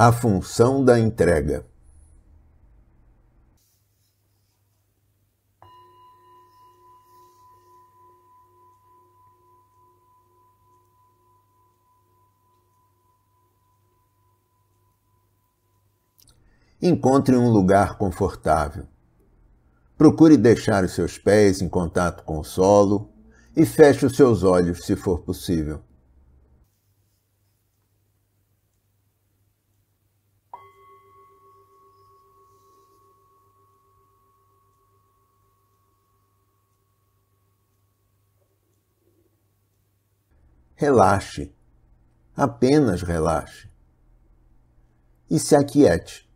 A função da entrega. Encontre um lugar confortável. Procure deixar os seus pés em contato com o solo e feche os seus olhos se for possível. relaxe. Apenas relaxe. E se aquiete.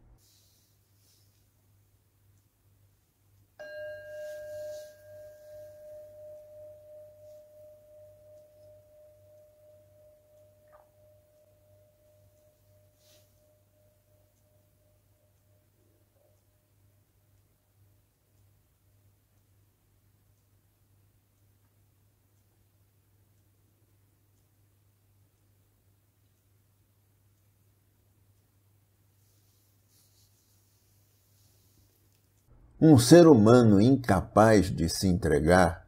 Um ser humano incapaz de se entregar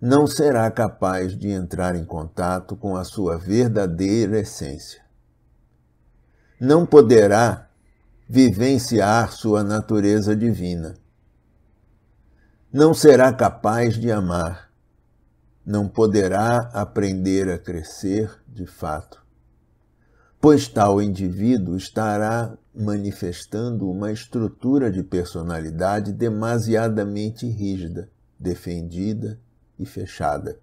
não será capaz de entrar em contato com a sua verdadeira essência. Não poderá vivenciar sua natureza divina. Não será capaz de amar. Não poderá aprender a crescer de fato pois tal indivíduo estará manifestando uma estrutura de personalidade demasiadamente rígida, defendida e fechada.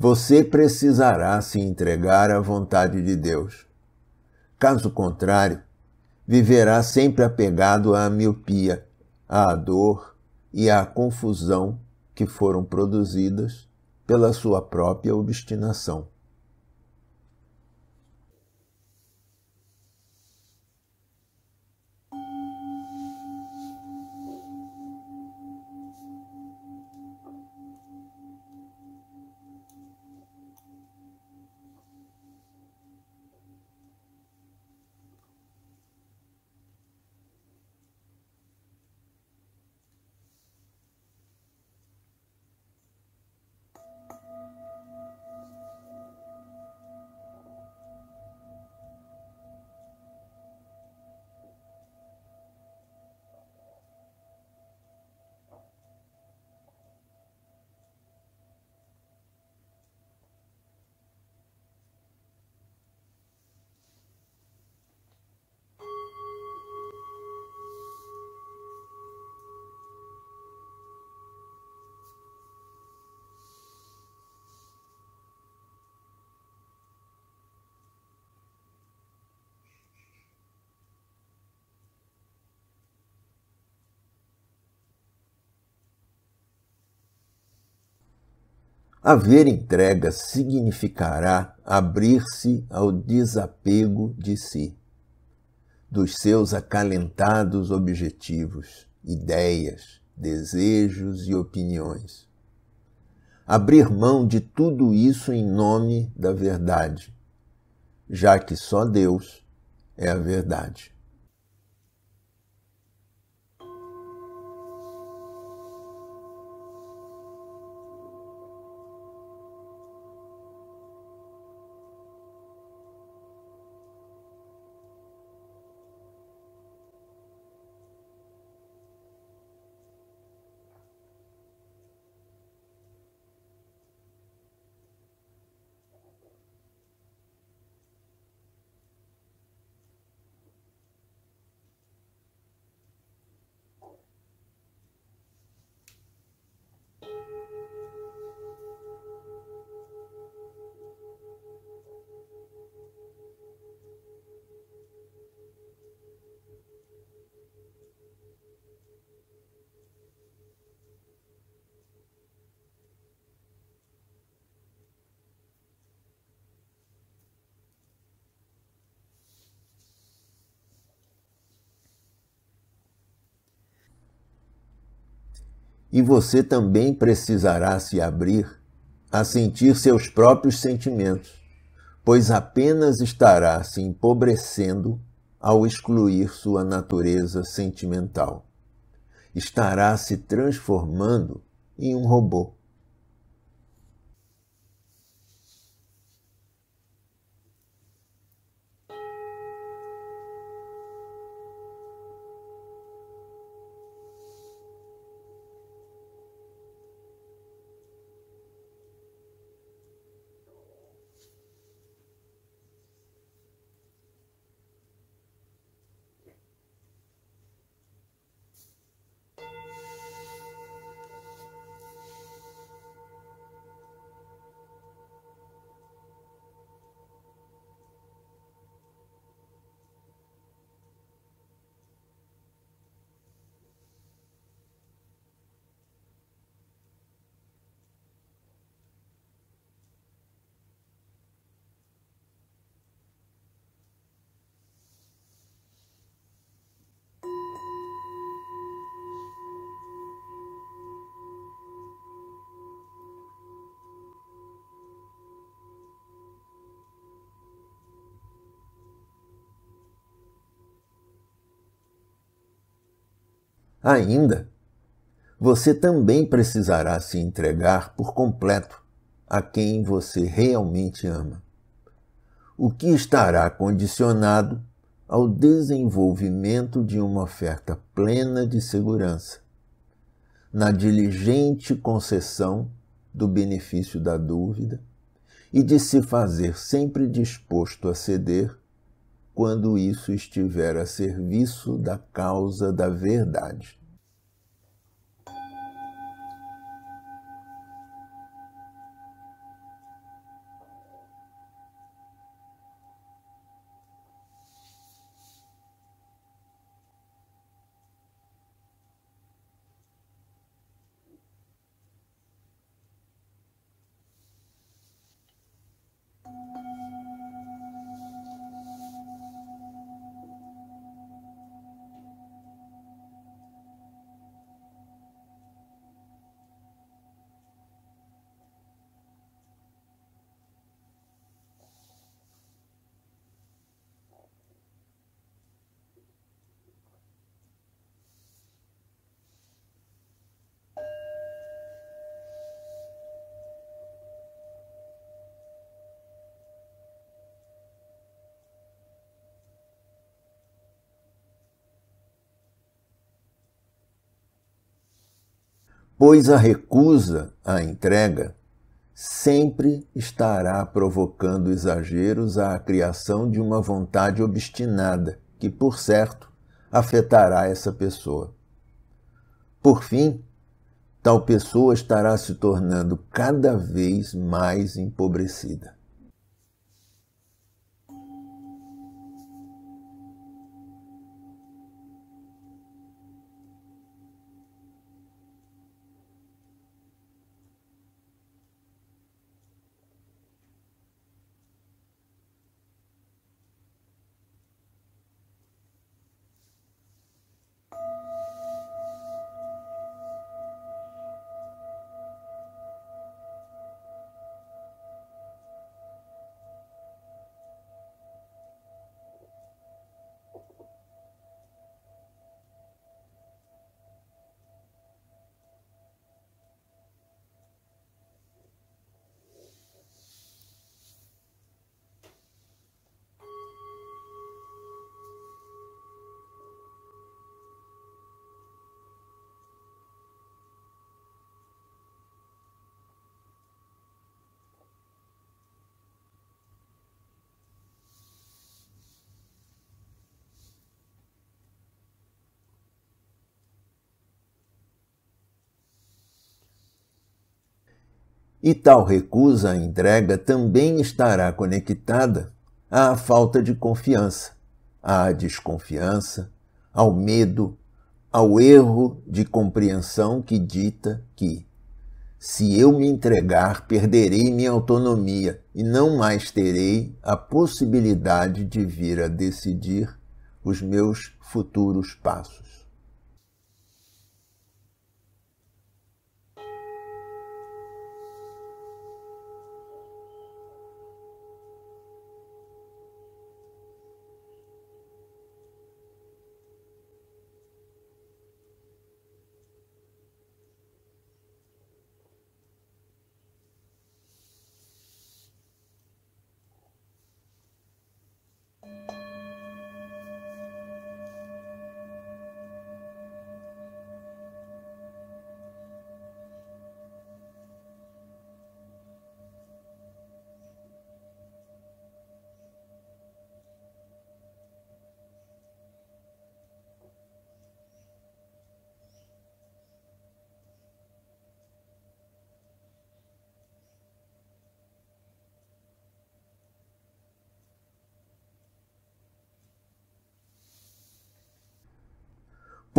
você precisará se entregar à vontade de Deus. Caso contrário, viverá sempre apegado à miopia, à dor e à confusão que foram produzidas pela sua própria obstinação. Haver entrega significará abrir-se ao desapego de si, dos seus acalentados objetivos, ideias, desejos e opiniões. Abrir mão de tudo isso em nome da verdade, já que só Deus é a verdade. E você também precisará se abrir a sentir seus próprios sentimentos, pois apenas estará se empobrecendo ao excluir sua natureza sentimental. Estará se transformando em um robô. ainda, você também precisará se entregar por completo a quem você realmente ama, o que estará condicionado ao desenvolvimento de uma oferta plena de segurança, na diligente concessão do benefício da dúvida e de se fazer sempre disposto a ceder quando isso estiver a serviço da causa da verdade. pois a recusa à entrega sempre estará provocando exageros à criação de uma vontade obstinada, que, por certo, afetará essa pessoa. Por fim, tal pessoa estará se tornando cada vez mais empobrecida. E tal recusa à entrega também estará conectada à falta de confiança, à desconfiança, ao medo, ao erro de compreensão que dita que, se eu me entregar, perderei minha autonomia e não mais terei a possibilidade de vir a decidir os meus futuros passos.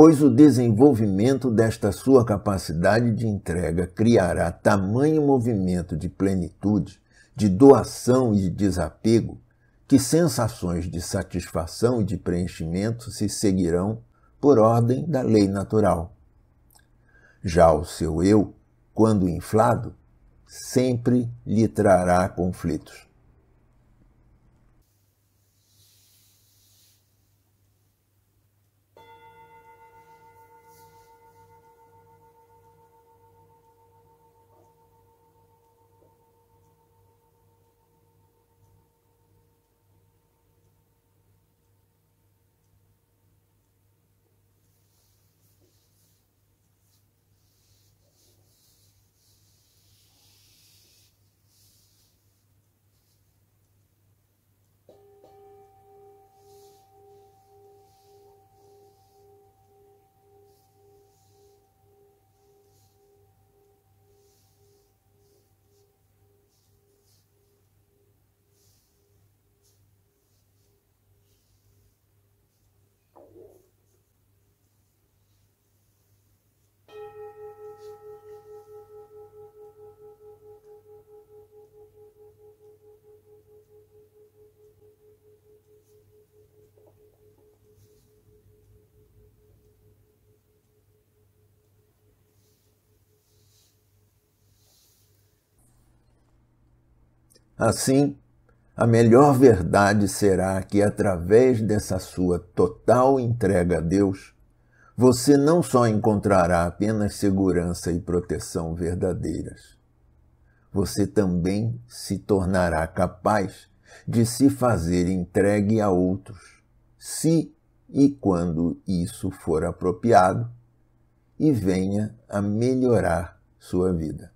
pois o desenvolvimento desta sua capacidade de entrega criará tamanho movimento de plenitude, de doação e de desapego, que sensações de satisfação e de preenchimento se seguirão por ordem da lei natural. Já o seu eu, quando inflado, sempre lhe trará conflitos. Assim, a melhor verdade será que, através dessa sua total entrega a Deus, você não só encontrará apenas segurança e proteção verdadeiras, você também se tornará capaz de se fazer entregue a outros, se e quando isso for apropriado, e venha a melhorar sua vida.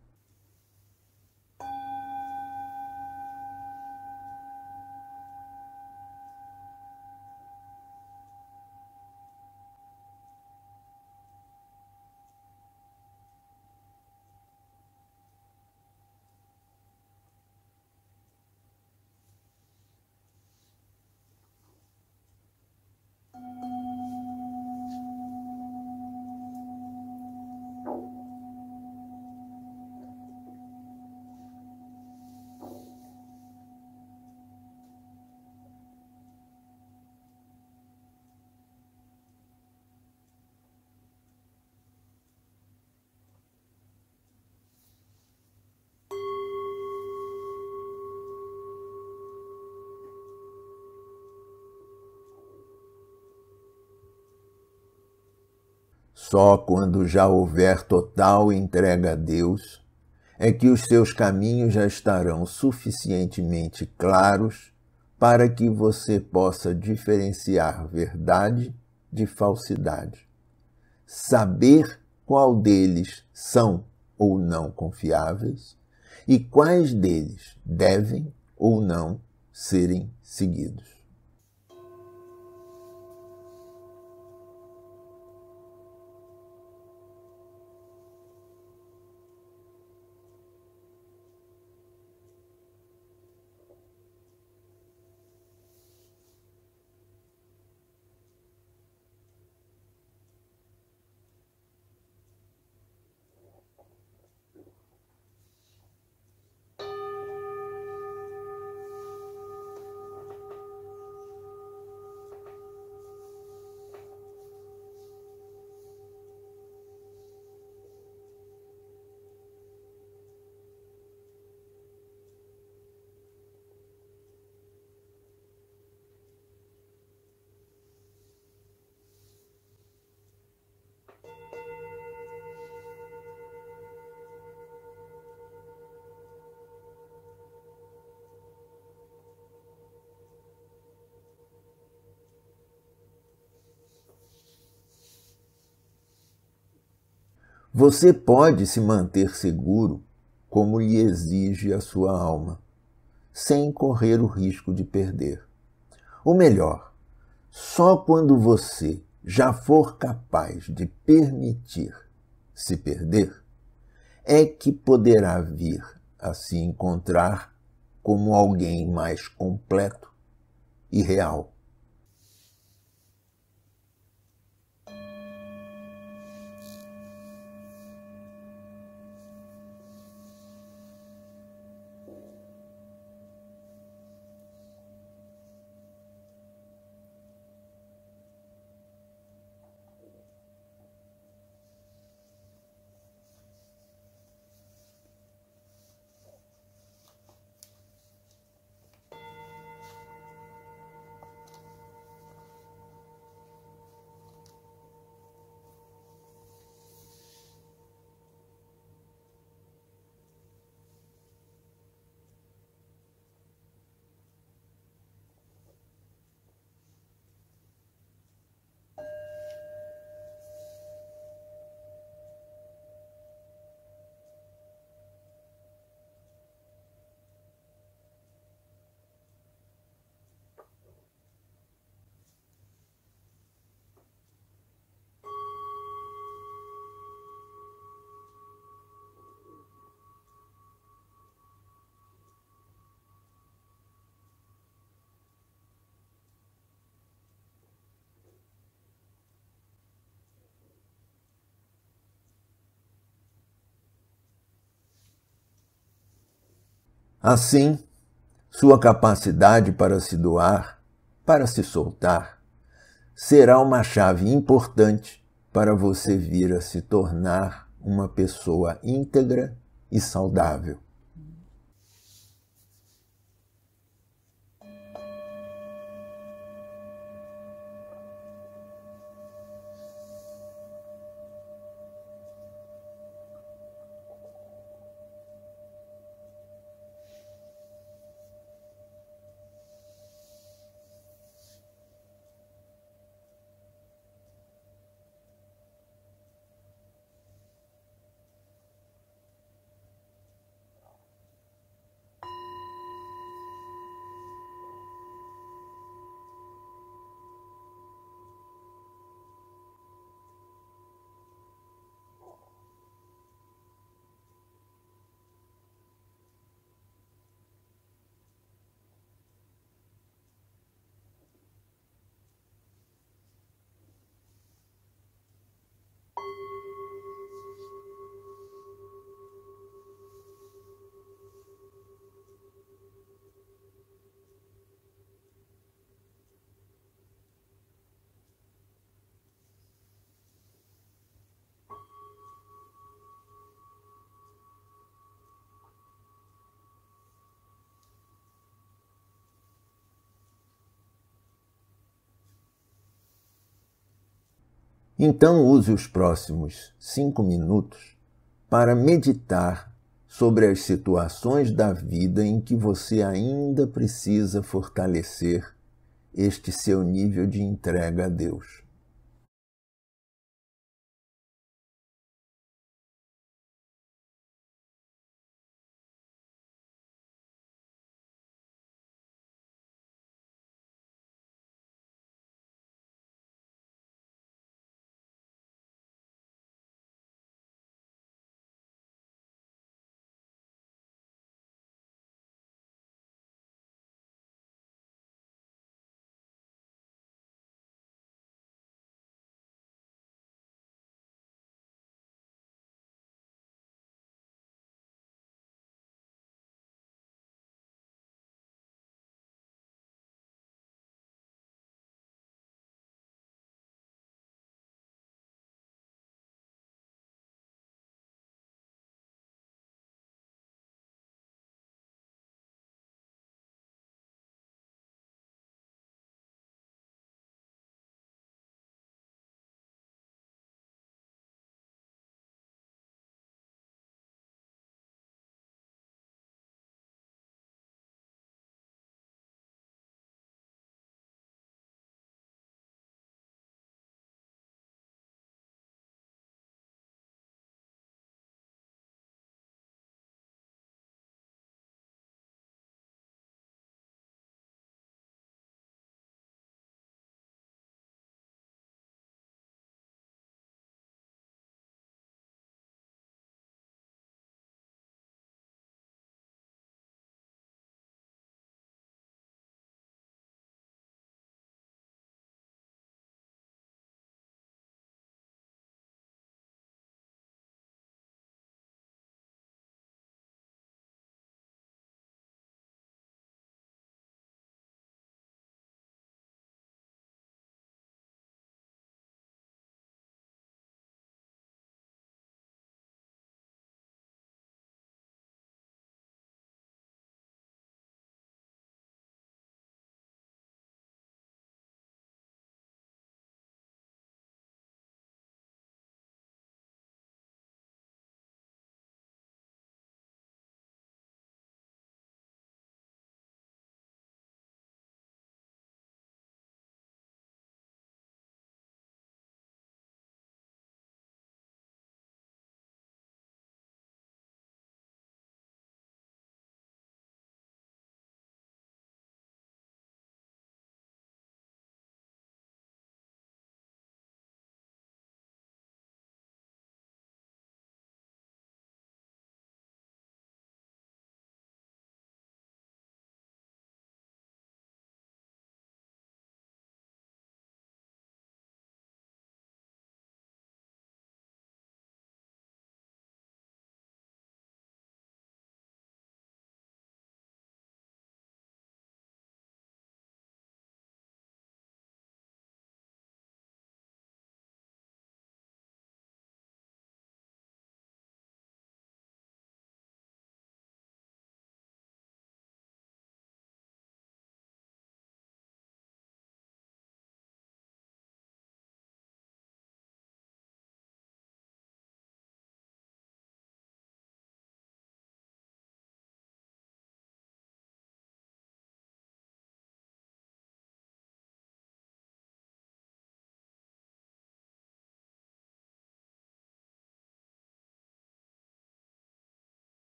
Só quando já houver total entrega a Deus é que os seus caminhos já estarão suficientemente claros para que você possa diferenciar verdade de falsidade. Saber qual deles são ou não confiáveis e quais deles devem ou não serem seguidos. Você pode se manter seguro como lhe exige a sua alma, sem correr o risco de perder. Ou melhor, só quando você já for capaz de permitir se perder, é que poderá vir a se encontrar como alguém mais completo e real. Assim, sua capacidade para se doar, para se soltar, será uma chave importante para você vir a se tornar uma pessoa íntegra e saudável. Então use os próximos cinco minutos para meditar sobre as situações da vida em que você ainda precisa fortalecer este seu nível de entrega a Deus.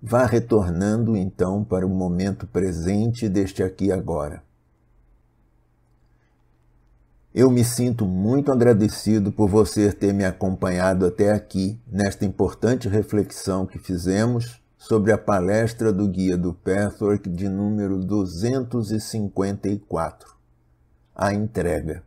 Vá retornando então para o momento presente deste aqui agora. Eu me sinto muito agradecido por você ter me acompanhado até aqui nesta importante reflexão que fizemos sobre a palestra do Guia do Pathwork de número 254 A Entrega.